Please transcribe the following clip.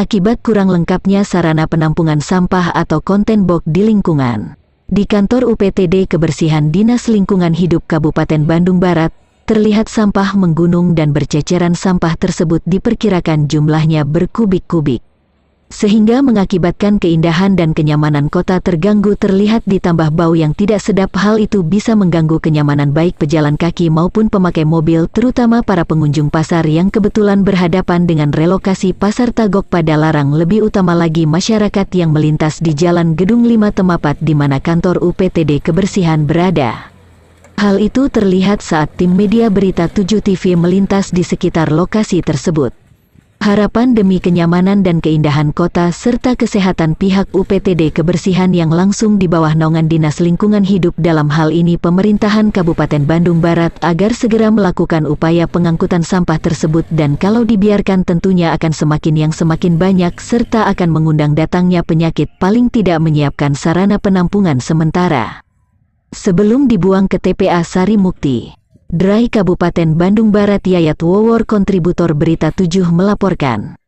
akibat kurang lengkapnya sarana penampungan sampah atau konten box di lingkungan. Di kantor UPTD Kebersihan Dinas Lingkungan Hidup Kabupaten Bandung Barat, terlihat sampah menggunung dan berceceran sampah tersebut diperkirakan jumlahnya berkubik-kubik sehingga mengakibatkan keindahan dan kenyamanan kota terganggu terlihat ditambah bau yang tidak sedap hal itu bisa mengganggu kenyamanan baik pejalan kaki maupun pemakai mobil terutama para pengunjung pasar yang kebetulan berhadapan dengan relokasi pasar Tagok pada larang lebih utama lagi masyarakat yang melintas di jalan Gedung 5 Temapat di mana kantor UPTD Kebersihan berada. Hal itu terlihat saat tim media berita 7 TV melintas di sekitar lokasi tersebut harapan demi kenyamanan dan keindahan kota serta kesehatan pihak UPTD kebersihan yang langsung di bawah naungan Dinas Lingkungan Hidup dalam hal ini pemerintahan Kabupaten Bandung Barat agar segera melakukan upaya pengangkutan sampah tersebut dan kalau dibiarkan tentunya akan semakin yang semakin banyak serta akan mengundang datangnya penyakit paling tidak menyiapkan sarana penampungan sementara. Sebelum dibuang ke TPA Sari Mukti. DRAI Kabupaten Bandung Barat Yayat Wowor kontributor Berita 7 melaporkan.